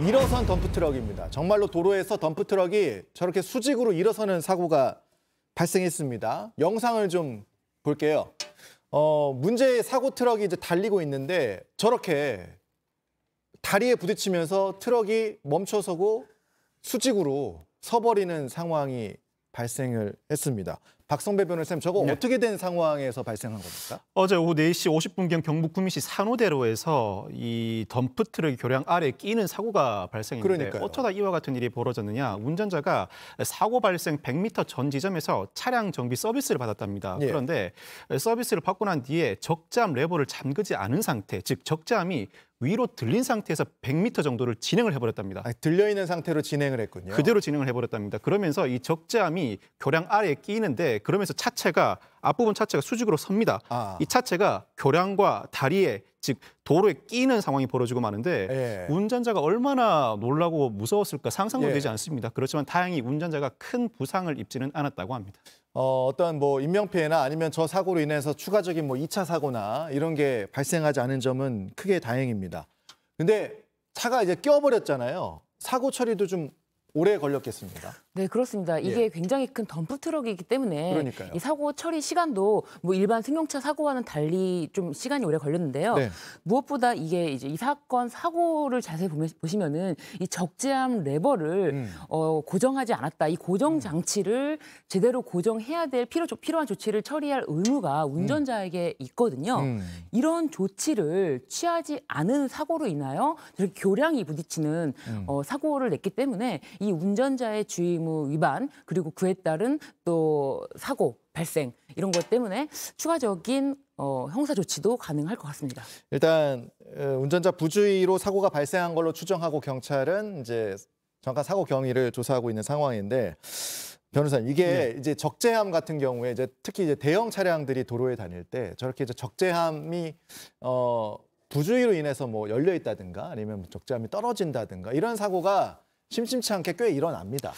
일어선 덤프트럭입니다. 정말로 도로에서 덤프트럭이 저렇게 수직으로 일어서는 사고가 발생했습니다. 영상을 좀 볼게요. 어, 문제의 사고 트럭이 이제 달리고 있는데 저렇게 다리에 부딪히면서 트럭이 멈춰서고 수직으로 서버리는 상황이 발생을 했습니다. 박성배 변호사님 저거 네. 어떻게 된 상황에서 발생한 겁니까? 어제 오후 4시 50분경 경북 구미시 산호대로에서 이 덤프트럭 교량 아래 끼는 사고가 발생했는데 그러니까요. 어쩌다 이와 같은 일이 벌어졌느냐 운전자가 사고 발생 100m 전 지점에서 차량 정비 서비스를 받았답니다. 예. 그런데 서비스를 받고 난 뒤에 적재함 레버를 잠그지 않은 상태 즉 적재함이 위로 들린 상태에서 100m 정도를 진행을 해버렸답니다. 아 들려있는 상태로 진행을 했군요. 그대로 진행을 해버렸답니다. 그러면서 이 적재함이 교량 아래에 끼는데 그러면서 차체가 앞부분 차체가 수직으로 섭니다. 아. 이 차체가 교량과 다리에 즉 도로에 끼는 상황이 벌어지고 마는데 예. 운전자가 얼마나 놀라고 무서웠을까 상상도 예. 되지 않습니다. 그렇지만 다행히 운전자가 큰 부상을 입지는 않았다고 합니다. 어, 어떤 뭐 인명피해나 아니면 저 사고로 인해서 추가적인 뭐 2차 사고나 이런 게 발생하지 않은 점은 크게 다행입니다. 근데 차가 이제 껴버렸잖아요. 사고 처리도 좀 오래 걸렸겠습니다. 네, 그렇습니다. 예. 이게 예. 굉장히 큰 덤프 트럭이기 때문에 그러니까요. 이 사고 처리 시간도 뭐 일반 승용차 사고와는 달리 좀 시간이 오래 걸렸는데요. 네. 무엇보다 이게 이제 이 사건 사고를 자세히 보시면은 이 적재함 레버를 음. 어, 고정하지 않았다. 이 고정 음. 장치를 제대로 고정해야 될 필요 필요한 조치를 처리할 의무가 음. 운전자에게 있거든요. 음. 이런 조치를 취하지 않은 사고로 인하여 교량이 부딪히는 음. 어, 사고를 냈기 때문에 이 운전자의 주의 의무 위반 그리고 그에 따른 또 사고 발생 이런 것 때문에 추가적인 어, 형사 조치도 가능할 것 같습니다. 일단 어, 운전자 부주의로 사고가 발생한 걸로 추정하고 경찰은 이제 정확한 사고 경위를 조사하고 있는 상황인데 변호사님 이게 네. 이제 적재함 같은 경우에 이제 특히 이제 대형 차량들이 도로에 다닐 때 저렇게 이제 적재함이 어 부주의로 인해서 뭐 열려 있다든가 아니면 적재함이 떨어진다든가 이런 사고가 심심치 않게 꽤 일어납니다.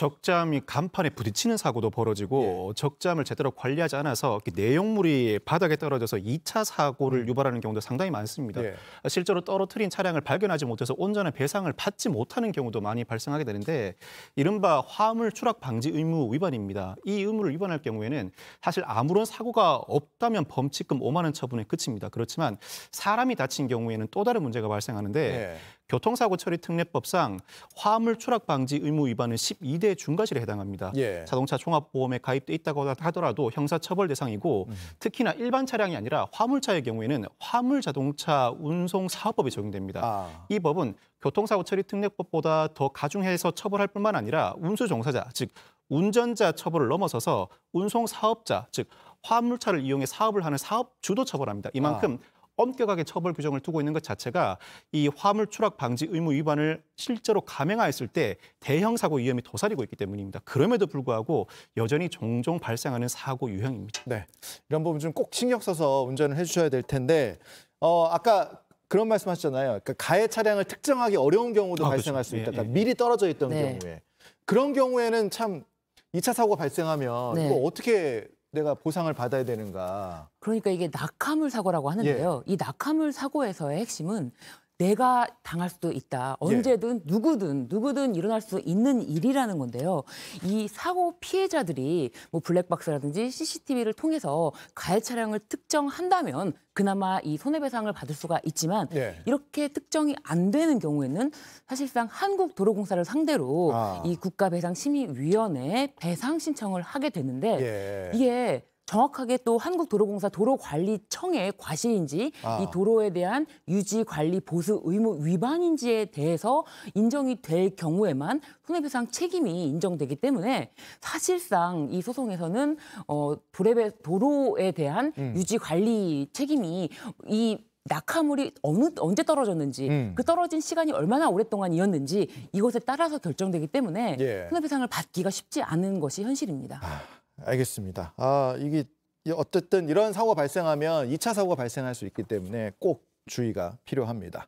적잠이 간판에 부딪히는 사고도 벌어지고 예. 적잠을 제대로 관리하지 않아서 그 내용물이 바닥에 떨어져서 2차 사고를 음. 유발하는 경우도 상당히 많습니다. 예. 실제로 떨어뜨린 차량을 발견하지 못해서 온전한 배상을 받지 못하는 경우도 많이 발생하게 되는데 이른바 화물 추락 방지 의무 위반입니다. 이 의무를 위반할 경우에는 사실 아무런 사고가 없다면 범칙금 5만 원 처분에 끝입니다 그렇지만 사람이 다친 경우에는 또 다른 문제가 발생하는데 예. 교통사고 처리 특례법상 화물 추락 방지 의무 위반은 12대 현재 중과실에 해당합니다. 예. 자동차 종합보험에 가입돼 있다고 하더라도 형사처벌 대상이고 음. 특히나 일반 차량이 아니라 화물차의 경우에는 화물 자동차 운송 사업법이 적용됩니다. 아. 이 법은 교통사고 처리 특례법보다 더 가중해서 처벌할 뿐만 아니라 운수 종사자 즉 운전자 처벌을 넘어서서 운송 사업자 즉 화물차를 이용해 사업을 하는 사업 주도 처벌합니다. 이만큼 아. 엄격하게 처벌 규정을 두고 있는 것 자체가 이 화물 추락 방지 의무 위반을 실제로 감행하였을 때 대형 사고 위험이 도사리고 있기 때문입니다. 그럼에도 불구하고 여전히 종종 발생하는 사고 유형입니다. 네, 이런 부분 좀 꼭 신경 써서 운전을 해주셔야 될 텐데 어 아까 그런 말씀하셨잖아요. 그러니까 가해 차량을 특정하기 어려운 경우도 아, 그렇죠. 발생할 그렇죠. 수 예, 있다. 그러니까 예, 예. 미리 떨어져 있던 네. 경우에 그런 경우에는 참 2차 사고가 발생하면 네. 이거 어떻게 내가 보상을 받아야 되는가. 그러니까 이게 낙하물 사고라고 하는데요. 예. 이 낙하물 사고에서의 핵심은 내가 당할 수도 있다. 예. 언제든 누구든 누구든 일어날 수 있는 일이라는 건데요. 이 사고 피해자들이 뭐 블랙박스라든지 CCTV를 통해서 가해 차량을 특정한다면 그나마 이 손해배상을 받을 수가 있지만 예. 이렇게 특정이 안 되는 경우에는 사실상 한국도로공사를 상대로 아. 이 국가배상심의위원회에 배상 신청을 하게 되는데 예. 이게 정확하게 또 한국도로공사 도로관리청의 과실인지 아. 이 도로에 대한 유지 관리 보수 의무 위반인지에 대해서 인정이 될 경우에만 손해배상 책임이 인정되기 때문에 사실상 이 소송에서는 어 도레베 도로에 대한 음. 유지 관리 책임이 이 낙하물이 어느 언제 떨어졌는지 음. 그 떨어진 시간이 얼마나 오랫동안이었는지 이것에 따라서 결정되기 때문에 예. 손해배상을 받기가 쉽지 않은 것이 현실입니다. 아. 알겠습니다. 아, 이게 어쨌든 이런 사고가 발생하면 2차 사고가 발생할 수 있기 때문에 꼭 주의가 필요합니다.